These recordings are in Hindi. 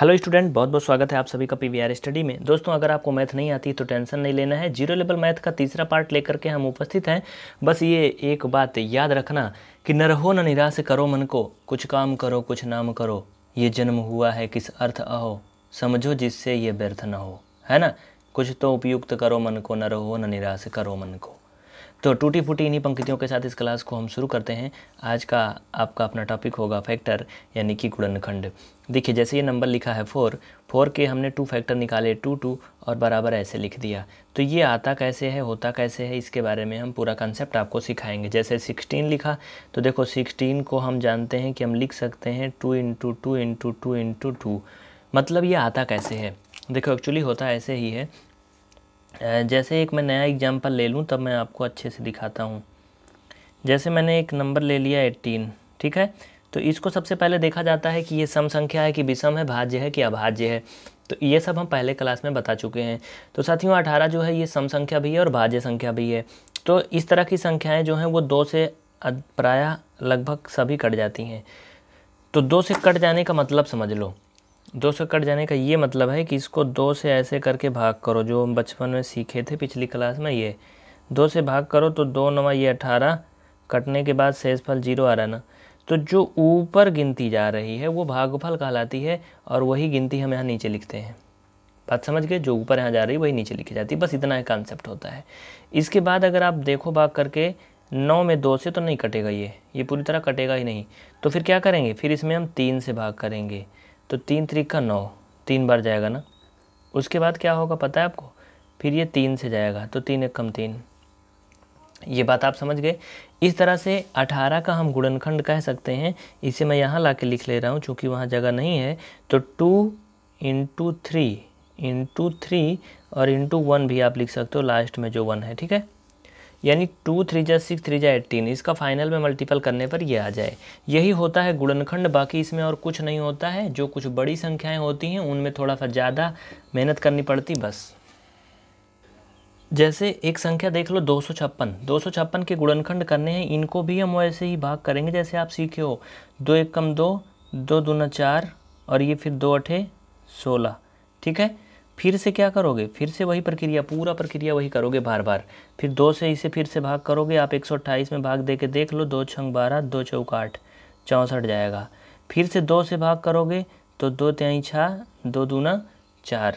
हेलो स्टूडेंट बहुत बहुत स्वागत है आप सभी का पीवीआर स्टडी में दोस्तों अगर आपको मैथ नहीं आती तो टेंशन नहीं लेना है जीरो लेवल मैथ का तीसरा पार्ट लेकर के हम उपस्थित हैं बस ये एक बात याद रखना कि न रहो न निराश करो मन को कुछ काम करो कुछ नाम करो ये जन्म हुआ है किस अर्थ अहो समझो जिससे ये व्यर्थ न हो है ना कुछ तो उपयुक्त करो मन को न रहो न निराश करो मन को तो टूटी फूटी इन्हीं पंक्तियों के साथ इस क्लास को हम शुरू करते हैं आज का आपका अपना टॉपिक होगा फैक्टर यानी कि गुणनखंड देखिए जैसे ये नंबर लिखा है फोर फोर के हमने टू फैक्टर निकाले टू टू और बराबर ऐसे लिख दिया तो ये आता कैसे है होता कैसे है इसके बारे में हम पूरा कंसेप्ट आपको सिखाएंगे जैसे सिक्सटीन लिखा तो देखो सिक्सटीन को हम जानते हैं कि हम लिख सकते हैं two into two into two into two मतलब ये आता कैसे है देखो एक्चुअली होता ऐसे ही है जैसे एक मैं नया एग्जाम्पल ले लूँ तब मैं आपको अच्छे से दिखाता हूँ जैसे मैंने एक नंबर ले लिया एट्टीन ठीक है तो इसको सबसे पहले देखा जाता है कि ये सम संख्या है कि विषम है भाज्य है कि अभाज्य है तो ये सब हम पहले क्लास में बता चुके हैं तो साथियों अठारह जो है ये सम संख्या भी है और भाज्य संख्या भी है तो इस तरह की संख्याएं जो हैं वो दो से प्रायः लगभग सभी कट जाती हैं तो दो से कट जाने का मतलब समझ लो दो से कट जाने का ये मतलब है कि इसको दो से ऐसे करके भाग करो जो हम बचपन में सीखे थे पिछली क्लास में ये दो से भाग करो तो दो नवा ये अठारह कटने के बाद शेषफल जीरो आ रहा ना तो जो ऊपर गिनती जा रही है वो भागफल कहलाती है और वही गिनती हम यहाँ नीचे लिखते हैं बात समझ गए जो ऊपर यहाँ जा रही है वही नीचे लिखी जाती है बस इतना ही कॉन्सेप्ट होता है इसके बाद अगर आप देखो भाग करके नौ में दो से तो नहीं कटेगा ये ये पूरी तरह कटेगा ही नहीं तो फिर क्या करेंगे फिर इसमें हम तीन से भाग करेंगे तो तीन तरीका नौ तीन बार जाएगा ना उसके बाद क्या होगा पता है आपको फिर ये तीन से जाएगा तो तीन एक कम तीन ये बात आप समझ गए इस तरह से 18 का हम गुणनखंड कह सकते हैं इसे मैं यहाँ ला के लिख ले रहा हूँ चूँकि वहाँ जगह नहीं है तो two into three into three और इंटू वन भी आप लिख सकते हो लास्ट में जो वन है ठीक है यानी टू थ्री जा सिक्स थ्री जा एट्टीन इसका फाइनल में मल्टीपल करने पर ये आ जाए यही होता है गुणनखंड बाकी इसमें और कुछ नहीं होता है जो कुछ बड़ी संख्याएँ होती हैं उनमें थोड़ा सा ज़्यादा मेहनत करनी पड़ती बस जैसे एक संख्या देख लो दो सौ छप्पन दो सौ छप्पन के गुणनखंड करने हैं इनको भी हम वैसे ही भाग करेंगे जैसे आप सीखे हो दो एक कम दो दो दूना चार और ये फिर दो अठे सोलह ठीक है फिर से क्या करोगे फिर से वही प्रक्रिया पूरा प्रक्रिया वही करोगे बार बार फिर दो से इसे फिर से भाग करोगे आप एक में भाग दे के देख लो दो छंग बारह दो चौक आठ चौंसठ जाएगा फिर से दो से भाग करोगे तो दो त्याई छः दो दूना चार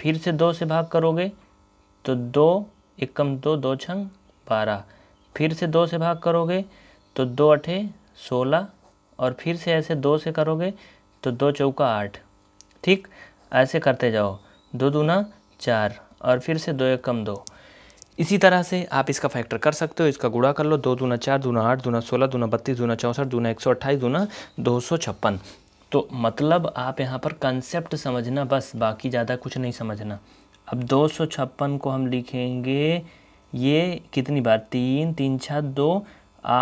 फिर से दो से भाग करोगे तो दो एकम दो दो छंग बारह फिर से दो से भाग करोगे तो दो अठे सोलह और फिर से ऐसे दो से करोगे तो दो चौका आठ ठीक ऐसे करते जाओ दो दूना चार और फिर से दो एक कम दो इसी तरह से आप इसका फैक्टर कर सकते हो इसका गुड़ा कर लो दो दूना चार दूना आठ दूना सोलह दूना बत्तीस दूना चौंसठ दूना एक सौ अट्ठाईस दूना दो सौ छप्पन तो मतलब आप यहाँ पर कंसेप्ट समझना बस बाकी ज़्यादा कुछ नहीं समझना अब दो सौ छप्पन को हम लिखेंगे ये कितनी बार तीन तीन छः दो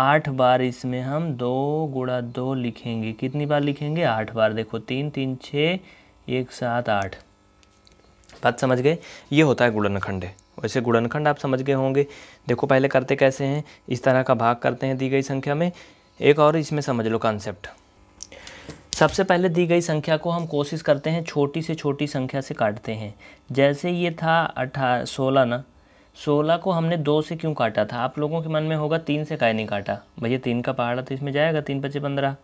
आठ बार इसमें हम दो गुड़ा दो लिखेंगे कितनी बार लिखेंगे आठ बार देखो तीन तीन छः एक सात आठ बात समझ गए ये होता है गुड़नखंड वैसे गुड़नखंड आप समझ गए होंगे देखो पहले करते कैसे हैं इस तरह का भाग करते हैं दी गई संख्या में एक और इसमें समझ लो कॉन्सेप्ट सबसे पहले दी गई संख्या को हम कोशिश करते हैं छोटी से छोटी संख्या से काटते हैं जैसे ये था अठा सोलह ना सोलह को हमने दो से क्यों काटा था आप लोगों के मन में होगा तीन से काय नहीं काटा भैया तीन का पहाड़ा तो इसमें जाएगा तीन पच्चीस पंद्रह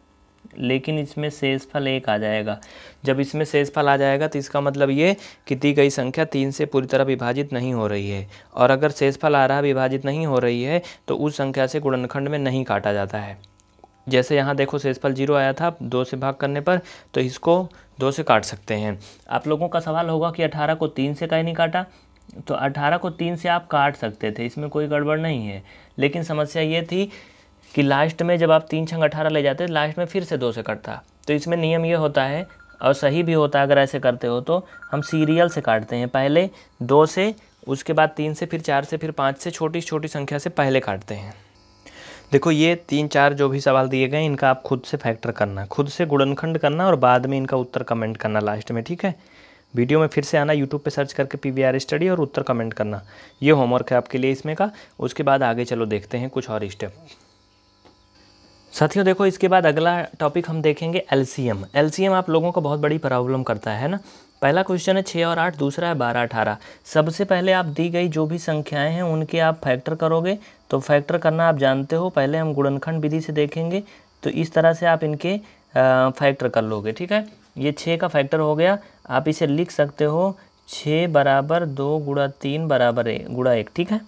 लेकिन इसमें शेषफल एक आ जाएगा जब इसमें शेषफल आ जाएगा तो इसका मतलब ये कि दी गई संख्या तीन से पूरी तरह विभाजित नहीं हो रही है और अगर शेषफल आ रहा विभाजित नहीं हो रही है तो उस संख्या से गुणनखंड में नहीं काटा जाता है जैसे यहाँ देखो शेषफल जीरो आया था दो से भाग करने पर तो इसको दो से काट सकते हैं आप लोगों का सवाल होगा कि अठारह को तीन से कहीं नहीं काटा तो अठारह को तीन से आप काट सकते थे इसमें कोई गड़बड़ नहीं है लेकिन समस्या ये थी कि लास्ट में जब आप तीन छंग अठारह ले जाते लास्ट में फिर से दो से कटता तो इसमें नियम ये होता है और सही भी होता है अगर ऐसे करते हो तो हम सीरियल से काटते हैं पहले दो से उसके बाद तीन से फिर चार से फिर पाँच से छोटी छोटी संख्या से पहले काटते हैं देखो ये तीन चार जो भी सवाल दिए गए इनका आप खुद से फैक्टर करना खुद से गुणनखंड करना और बाद में इनका उत्तर कमेंट करना लास्ट में ठीक है वीडियो में फिर से आना यूट्यूब पे सर्च करके पी स्टडी और उत्तर कमेंट करना ये होमवर्क है आपके लिए इसमें का उसके बाद आगे चलो देखते हैं कुछ और स्टेप साथियों देखो इसके बाद अगला टॉपिक हम देखेंगे एलसीएम एलसीएम आप लोगों को बहुत बड़ी प्रॉब्लम करता है ना पहला क्वेश्चन है छः और आठ दूसरा है बारह अठारह सबसे पहले आप दी गई जो भी संख्याएं हैं उनके आप फैक्टर करोगे तो फैक्टर करना आप जानते हो पहले हम गुणनखंड विधि से देखेंगे तो इस तरह से आप इनके फैक्टर कर लोगे ठीक है ये छः का फैक्टर हो गया आप इसे लिख सकते हो छः बराबर दो गुड़ा तीन बराबर एक गुड़ा एक ठीक है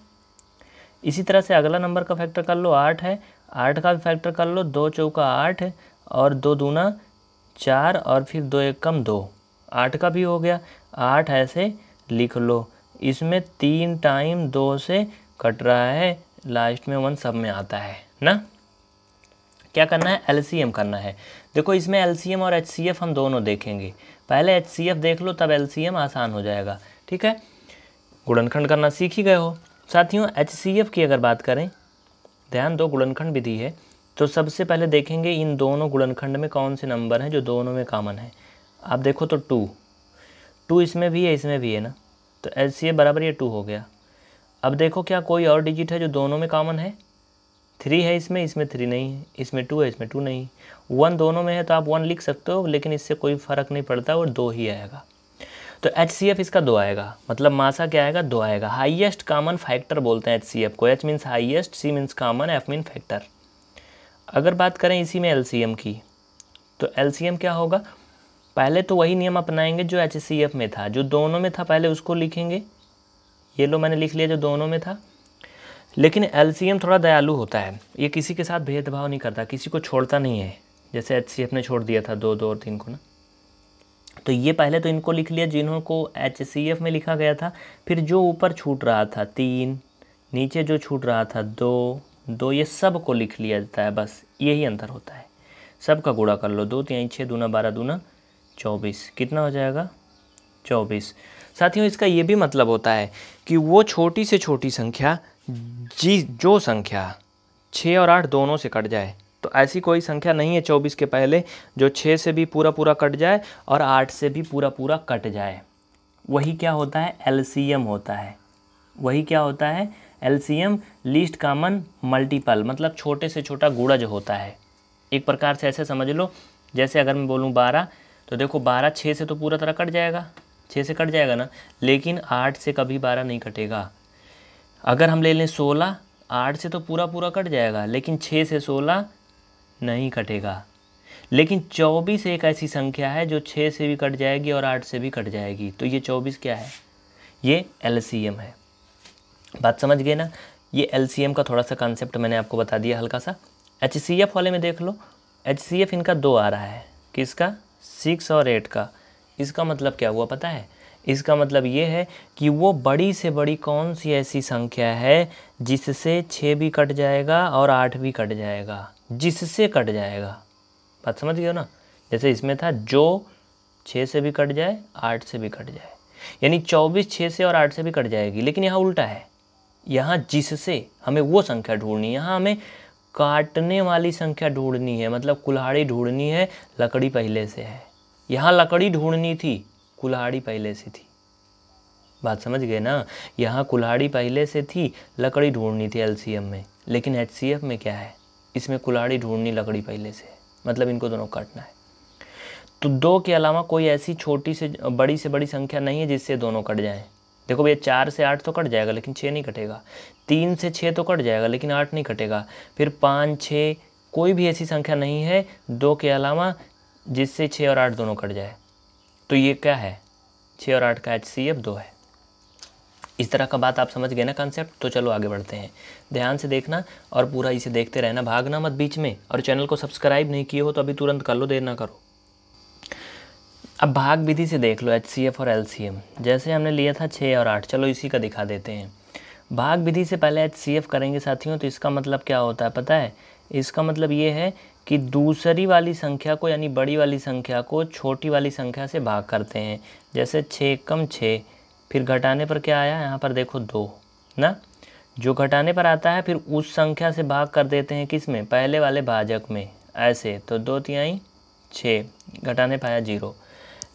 इसी तरह से अगला नंबर का फैक्टर कर लो आठ है आठ का फैक्टर कर लो दो चौका आठ और दो दूना चार और फिर दो एक कम दो आठ का भी हो गया आठ ऐसे लिख लो इसमें तीन टाइम दो से कट रहा है लास्ट में वन सब में आता है ना क्या करना है एलसीएम करना है देखो इसमें एलसीएम और एचसीएफ हम दोनों देखेंगे पहले एचसीएफ देख लो तब एलसीएम आसान हो जाएगा ठीक है गुणनखंड करना सीख ही गए हो साथियों एचसीएफ की अगर बात करें ध्यान दो गुणनखंड विधि है तो सबसे पहले देखेंगे इन दोनों गुणनखंड में कौन से नंबर हैं जो दोनों में कॉमन है आप देखो तो टू टू इसमें भी है इसमें भी है ना तो एल सी ए बराबर ये टू हो गया अब देखो क्या कोई और डिजिट है जो दोनों में कॉमन है थ्री है इसमें इसमें थ्री नहीं है इसमें टू है इसमें टू नहीं वन दोनों में है तो आप वन लिख सकते हो लेकिन इससे कोई फ़र्क नहीं पड़ता और दो ही आएगा तो एच सी एफ इसका दो आएगा मतलब मासा क्या आएगा दो आएगा हाईएस्ट कॉमन फैक्टर बोलते हैं एच सी एफ को H means highest C means common F mean factor अगर बात करें इसी में एल सी एम की तो एल सी एम क्या होगा पहले तो वही नियम अपनाएंगे जो एच सी एफ में था जो दोनों में था पहले उसको लिखेंगे ये लो मैंने लिख लिया जो दोनों में था लेकिन एल सी एम थोड़ा दयालु होता है ये किसी के साथ भेदभाव नहीं करता किसी को छोड़ता नहीं है जैसे एच सी एफ ने छोड़ दिया था दो दो और तीन को ना तो ये पहले तो इनको लिख लिया जिन्हों को एच सी एफ में लिखा गया था फिर जो ऊपर छूट रहा था तीन नीचे जो छूट रहा था दो दो ये सब को लिख लिया जाता है बस यही अंतर होता है सब का गुड़ा कर लो दो यहीं छः दूना बारह दूना चौबीस कितना हो जाएगा चौबीस साथियों इसका ये भी मतलब होता है कि वो छोटी से छोटी संख्या जी जो संख्या छः और आठ दोनों से कट जाए तो ऐसी कोई संख्या नहीं है चौबीस के पहले जो छः से भी पूरा पूरा कट जाए और आठ से भी पूरा पूरा कट जाए वही क्या होता है एल होता है वही क्या होता है एलसीएम लीस्ट कामन मल्टीपल मतलब छोटे से छोटा गुड़ा जो होता है एक प्रकार से ऐसे समझ लो जैसे अगर मैं बोलूँ बारह तो देखो बारह छः से तो पूरा तरह कट जाएगा छः से कट जाएगा ना लेकिन आठ से कभी बारह नहीं कटेगा अगर हम ले लें सोलह आठ से तो पूरा पूरा कट जाएगा लेकिन छः से सोलह नहीं कटेगा लेकिन 24 एक ऐसी संख्या है जो 6 से भी कट जाएगी और 8 से भी कट जाएगी तो ये 24 क्या है ये एल है बात समझ गए ना ये एल का थोड़ा सा कॉन्सेप्ट मैंने आपको बता दिया हल्का सा एच वाले में देख लो एच इनका दो आ रहा है किसका सिक्स और एट का इसका मतलब क्या हुआ पता है इसका मतलब ये है कि वो बड़ी से बड़ी कौन सी ऐसी संख्या है जिससे छः भी कट जाएगा और आठ भी कट जाएगा जिससे कट जाएगा बात समझ गया ना जैसे इसमें था जो छः से भी कट जाए आठ से भी कट जाए यानी चौबीस छः से और आठ से भी कट जाएगी लेकिन यहाँ उल्टा है यहाँ जिससे हमें वो संख्या ढूंढनी है यहाँ हमें काटने वाली संख्या ढूंढनी है मतलब कुल्हाड़ी ढूंढनी है लकड़ी पहले से है यहाँ लकड़ी ढूंढनी थी कुल्हाड़ी पहले से थी बात समझ गए ना यहाँ कुल्हाड़ी पहले से थी लकड़ी ढूंढनी थी एलसीएम में लेकिन एचसीएफ में क्या है इसमें कुल्हाड़ी ढूंढनी लकड़ी पहले से मतलब इनको दोनों काटना है तो दो के अलावा कोई ऐसी छोटी से बड़ी से बड़ी संख्या नहीं है जिससे दोनों कट जाएं देखो भैया चार से आठ तो कट जाएगा लेकिन छः नहीं कटेगा तीन से छः तो कट जाएगा लेकिन आठ नहीं कटेगा फिर पाँच छः कोई भी ऐसी संख्या नहीं है दो के अलावा जिससे छः और आठ दोनों कट जाए तो ये क्या है छः और आठ का एच सी एफ दो है इस तरह का बात आप समझ गए ना कॉन्सेप्ट तो चलो आगे बढ़ते हैं ध्यान से देखना और पूरा इसे देखते रहना भागना मत बीच में और चैनल को सब्सक्राइब नहीं किए हो तो अभी तुरंत कर लो देर ना करो अब भाग विधि से देख लो एच सी एफ और एल सी जैसे हमने लिया था छः और आठ चलो इसी का दिखा देते हैं भाग विधि से पहले एच सी एफ करेंगे साथियों तो इसका मतलब क्या होता है पता है इसका मतलब ये है कि दूसरी वाली संख्या को यानी बड़ी वाली संख्या को छोटी वाली संख्या से भाग करते हैं जैसे छः कम छः फिर घटाने पर क्या आया यहाँ पर देखो दो ना जो घटाने पर आता है फिर उस संख्या से भाग कर देते हैं किस में पहले वाले भाजक में ऐसे तो दो तिहाई छः घटाने पाया जीरो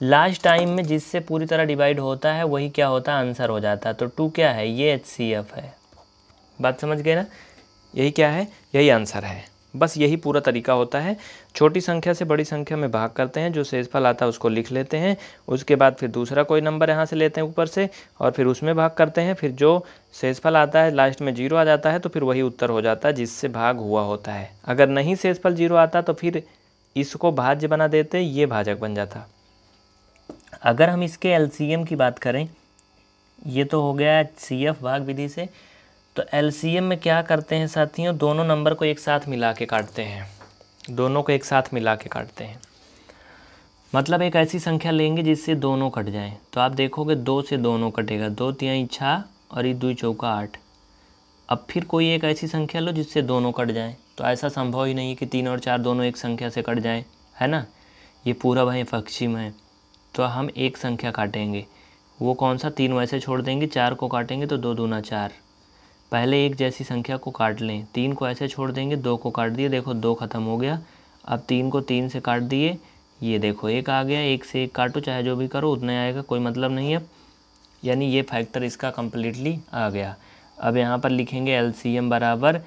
लास्ट टाइम में जिससे पूरी तरह डिवाइड होता है वही क्या होता है आंसर हो जाता है तो टू क्या है ये एच है बात समझ गए ना यही क्या है यही आंसर है बस यही पूरा तरीका होता है छोटी संख्या से बड़ी संख्या में भाग करते हैं जो शेषफल आता है उसको लिख लेते हैं उसके बाद फिर दूसरा कोई नंबर यहाँ से लेते हैं ऊपर से और फिर उसमें भाग करते हैं फिर जो शेषफल आता है लास्ट में जीरो आ जाता है तो फिर वही उत्तर हो जाता है जिससे भाग हुआ होता है अगर नहीं शेषफल जीरो आता तो फिर इसको भाज्य बना देते ये भाजक बन जाता अगर हम इसके एल की बात करें ये तो हो गया सी भाग विधि से तो एल में क्या करते हैं साथियों दोनों नंबर को एक साथ मिला के काटते हैं दोनों को एक साथ मिला के काटते हैं मतलब एक ऐसी संख्या लेंगे जिससे दोनों कट जाएं तो आप देखोगे दो से दोनों कटेगा दो तिया छः और ये दुई चौका आठ अब फिर कोई एक ऐसी संख्या लो जिससे दोनों कट जाएं तो ऐसा संभव ही नहीं है कि तीन और चार दोनों एक संख्या से कट जाएं है ना ये पूरा भाई पश्चिम है तो हम एक संख्या काटेंगे वो कौन सा तीन वैसे छोड़ देंगे चार को काटेंगे तो दो दूना चार पहले एक जैसी संख्या को काट लें तीन को ऐसे छोड़ देंगे दो को काट दिए देखो दो ख़त्म हो गया अब तीन को तीन से काट दिए ये देखो एक आ गया एक से एक काटो चाहे जो भी करो उतना आएगा कोई मतलब नहीं है यानी ये फैक्टर इसका कम्प्लीटली आ गया अब यहाँ पर लिखेंगे एल बराबर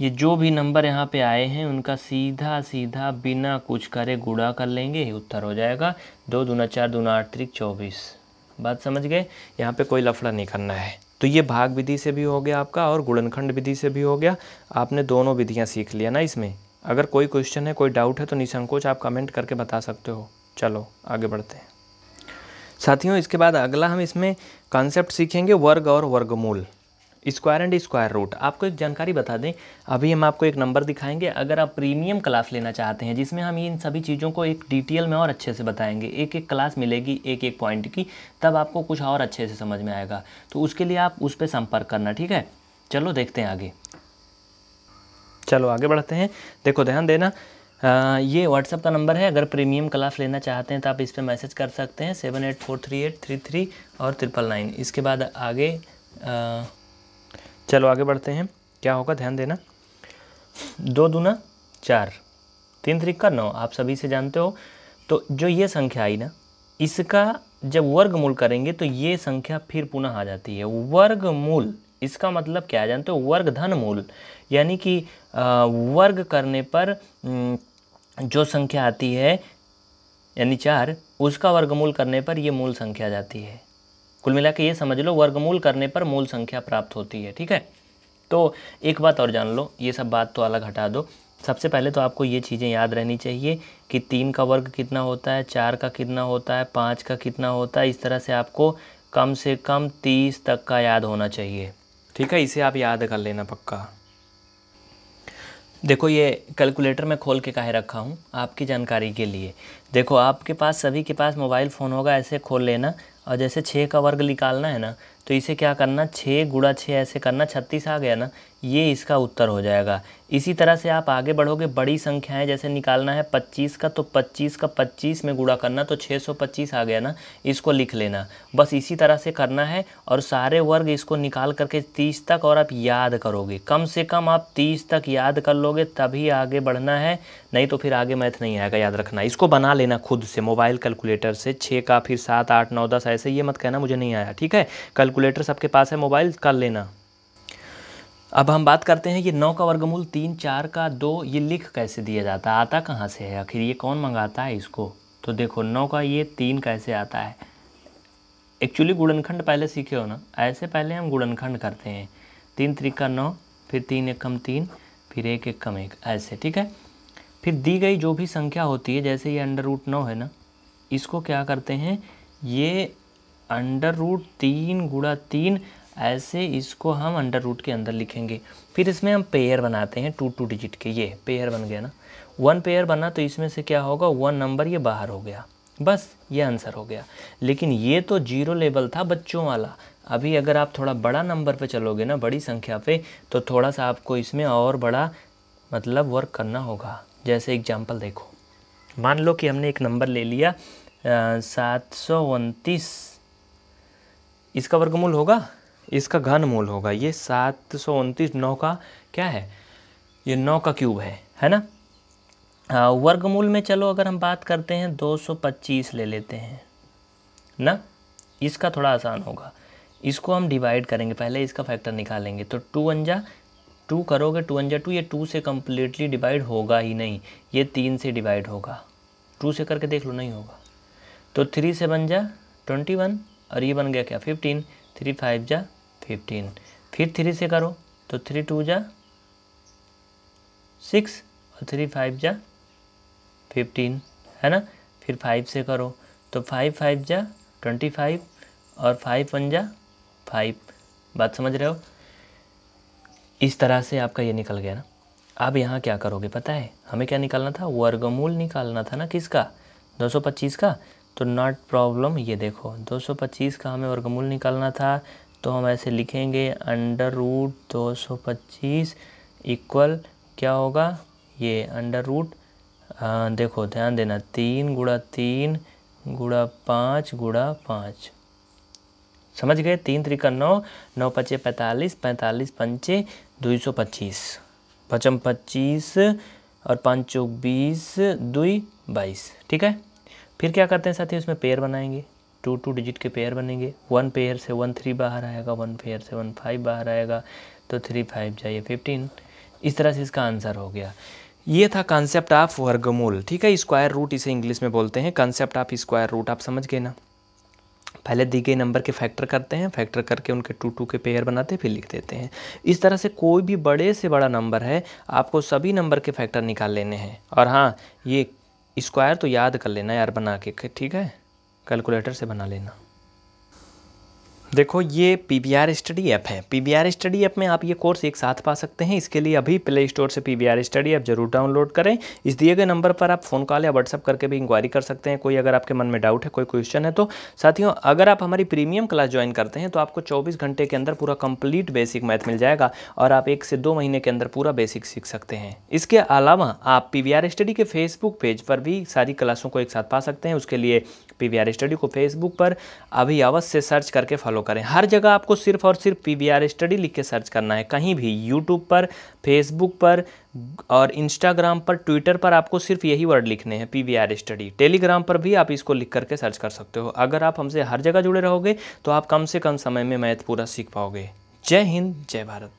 ये जो भी नंबर यहाँ पे आए हैं उनका सीधा सीधा बिना कुछ करे गुड़ा कर लेंगे उत्तर हो जाएगा दो दूना चार दूना आठ त्रिक चौबीस बात समझ गए यहाँ पे कोई लफड़ा नहीं करना है तो ये भाग विधि से भी हो गया आपका और गुणनखंड विधि से भी हो गया आपने दोनों विधियाँ सीख लिया ना इसमें अगर कोई क्वेश्चन है कोई डाउट है तो निसंकोच आप कमेंट करके बता सकते हो चलो आगे बढ़ते हैं साथियों इसके बाद अगला हम इसमें कॉन्सेप्ट सीखेंगे वर्ग और वर्गमूल स्क्वायर एंड स्क्वायर रूट आपको एक जानकारी बता दें अभी हम आपको एक नंबर दिखाएंगे अगर आप प्रीमियम क्लास लेना चाहते हैं जिसमें हम इन सभी चीज़ों को एक डिटेल में और अच्छे से बताएंगे एक एक क्लास मिलेगी एक एक पॉइंट की तब आपको कुछ और अच्छे से समझ में आएगा तो उसके लिए आप उस पर संपर्क करना ठीक है चलो देखते हैं आगे चलो आगे बढ़ते हैं देखो ध्यान देना आ, ये व्हाट्सअप का नंबर है अगर प्रीमियम क्लास लेना चाहते हैं तो आप इस पर मैसेज कर सकते हैं seven eight four three eight three three और ट्रिपल नाइन इसके बाद आगे आ, चलो आगे बढ़ते हैं क्या होगा ध्यान देना दो दूना चार तीन त्रिक्का नौ आप सभी से जानते हो तो जो ये संख्या आई ना इसका जब वर्गमूल करेंगे तो ये संख्या फिर पुनः आ जाती है वर्गमूल इसका मतलब क्या जानते हो वर्ग धन मूल यानी कि वर्ग करने पर जो संख्या आती है यानी चार उसका वर्गमूल करने पर ये मूल संख्या जाती है कुल मिला के ये समझ लो वर्गमूल करने पर मूल संख्या प्राप्त होती है ठीक है तो एक बात और जान लो ये सब बात तो अलग हटा दो सबसे पहले तो आपको ये चीज़ें याद रहनी चाहिए कि तीन का वर्ग कितना होता है चार का कितना होता है पाँच का कितना होता है इस तरह से आपको कम से कम तीस तक का याद होना चाहिए ठीक है इसे आप याद कर लेना पक्का देखो ये कैलकुलेटर में खोल के काहे रखा हूँ आपकी जानकारी के लिए देखो आपके पास सभी के पास मोबाइल फ़ोन होगा ऐसे खोल लेना और जैसे छः का वर्ग निकालना है ना तो इसे क्या करना छः गुड़ा छः ऐसे करना छत्तीस आ गया ना ये इसका उत्तर हो जाएगा इसी तरह से आप आगे बढ़ोगे बड़ी संख्याएं जैसे निकालना है पच्चीस का तो पच्चीस का पच्चीस में गुड़ा करना तो छः सौ पच्चीस आ गया ना इसको लिख लेना बस इसी तरह से करना है और सारे वर्ग इसको निकाल करके तीस तक और आप याद करोगे कम से कम आप तीस तक याद कर लोगे तभी आगे बढ़ना है नहीं तो फिर आगे मैथ नहीं आएगा याद रखना इसको बना लेना खुद से मोबाइल कैलकुलेटर से छः का फिर सात आठ नौ दस ऐसे ये मत कहना मुझे नहीं आया ठीक है कैलकुलेटर सबके पास है मोबाइल कर लेना अब हम बात करते हैं ये नौ का वर्गमूल तीन चार का दो ये लिख कैसे दिया जाता है आता कहाँ से है आखिर ये कौन मंगाता है इसको तो देखो नौ का ये तीन कैसे आता है एक्चुअली गुड़नखंड पहले सीखे हो ना ऐसे पहले हम गुड़नखंड करते हैं तीन त्रिक का नौ फिर तीन एक कम तीन फिर एक एक कम एक ऐसे ठीक है फिर दी गई जो भी संख्या होती है जैसे ये अंडर रूट नौ है ना इसको क्या करते हैं ये अंडर रूट तीन गुड़ा तीन ऐसे इसको हम अंडर रूट के अंदर लिखेंगे फिर इसमें हम पेयर बनाते हैं टू टू डिजिट के ये पेयर बन गया ना वन पेयर बना तो इसमें से क्या होगा वन नंबर ये बाहर हो गया बस ये आंसर हो गया लेकिन ये तो जीरो लेवल था बच्चों वाला अभी अगर आप थोड़ा बड़ा नंबर पे चलोगे ना बड़ी संख्या पे तो थोड़ा सा आपको इसमें और बड़ा मतलब वर्क करना होगा जैसे एग्जाम्पल देखो मान लो कि हमने एक नंबर ले लिया सात सौ उनतीस इसका वर्गमूल होगा इसका घनमूल होगा ये सात सौ उनतीस नौ का क्या है ये नौ का क्यूब है है ना आ, वर्गमूल में चलो अगर हम बात करते हैं दो सौ पच्चीस ले लेते हैं ना इसका थोड़ा आसान होगा इसको हम डिवाइड करेंगे पहले इसका फैक्टर निकालेंगे तो टू अंजा टू करोगे टू वन जा टू ये टू से कम्प्लीटली डिवाइड होगा ही नहीं ये तीन से डिवाइड होगा टू से करके देख लो नहीं होगा तो थ्री से बन जा ट्वेंटी वन और ये बन गया क्या फिफ्टीन थ्री फाइव जा फिफ्टीन फिर थ्री से करो तो थ्री टू जा सिक्स और थ्री फाइव जा फिफ्टीन है ना फिर फाइव से करो तो फाइव फाइव जा ट्वेंटी फाइव और फाइव वन जा फाइव बात समझ रहे हो इस तरह से आपका ये निकल गया ना आप यहाँ क्या करोगे पता है हमें क्या निकालना था वर्गमूल निकालना था ना किसका 225 का तो नॉट प्रॉब्लम ये देखो 225 का हमें वर्गमूल निकालना था तो हम ऐसे लिखेंगे अंडर रूट दो सौ पच्चीस इक्वल क्या होगा ये अंडर रूट देखो ध्यान देना तीन गुड़ा तीन गुड़ा पाँच गुड़ा पाँच समझ गए तीन त्रिका नौ नौ पचे पैंतालीस पैंतालीस पंचे 225 सौ पच्चीस पचम पच्चीस और पाँच चौक बीस दुई बाईस ठीक है फिर क्या करते हैं साथी उसमें पेयर बनाएंगे टू टू डिजिट के पेयर बनेंगे वन पेयर से वन थ्री बाहर आएगा वन पेयर से वन फाइव बाहर आएगा तो थ्री फाइव जाइए फिफ्टीन इस तरह से इसका आंसर हो गया ये था कॉन्सेप्ट ऑफ वर्गमूल ठीक है स्क्वायर रूट इसे इंग्लिश में बोलते हैं कॉन्सेप्ट ऑफ स्क्वायर रूट आप समझ गए ना पहले दी गई नंबर के फैक्टर करते हैं फैक्टर करके उनके टू टू के पेयर बनाते हैं फिर लिख देते हैं इस तरह से कोई भी बड़े से बड़ा नंबर है आपको सभी नंबर के फैक्टर निकाल लेने हैं और हाँ ये स्क्वायर तो याद कर लेना यार बना के ठीक है कैलकुलेटर से बना लेना देखो ये P B R study app है P B R study app में आप ये कोर्स एक साथ पा सकते हैं इसके लिए अभी प्ले स्टोर से P B R study app जरूर डाउनलोड करें इस दिए गए नंबर पर आप फ़ोन कॉल या व्हाट्सअप करके भी इंक्वायरी कर सकते हैं कोई अगर आपके मन में डाउट है कोई क्वेश्चन है तो साथियों अगर आप हमारी प्रीमियम क्लास ज्वाइन करते हैं तो आपको चौबीस घंटे के अंदर पूरा कंप्लीट बेसिक मैथ मिल जाएगा और आप एक से दो महीने के अंदर पूरा बेसिक सीख सकते हैं इसके अलावा आप पी वी आर स्टडी के फेसबुक पेज पर भी सारी क्लासों को एक साथ पा सकते हैं उसके लिए पी वी आर स्टडी को फेसबुक पर अभी अवश्य सर्च करके फॉलो फॉलो करें हर जगह आपको सिर्फ और सिर्फ पी स्टडी लिख के सर्च करना है कहीं भी यूट्यूब पर फेसबुक पर और इंस्टाग्राम पर ट्विटर पर आपको सिर्फ यही वर्ड लिखने हैं पी स्टडी टेलीग्राम पर भी आप इसको लिख करके सर्च कर सकते हो अगर आप हमसे हर जगह जुड़े रहोगे तो आप कम से कम समय में मैथ पूरा सीख पाओगे जय हिंद जय भारत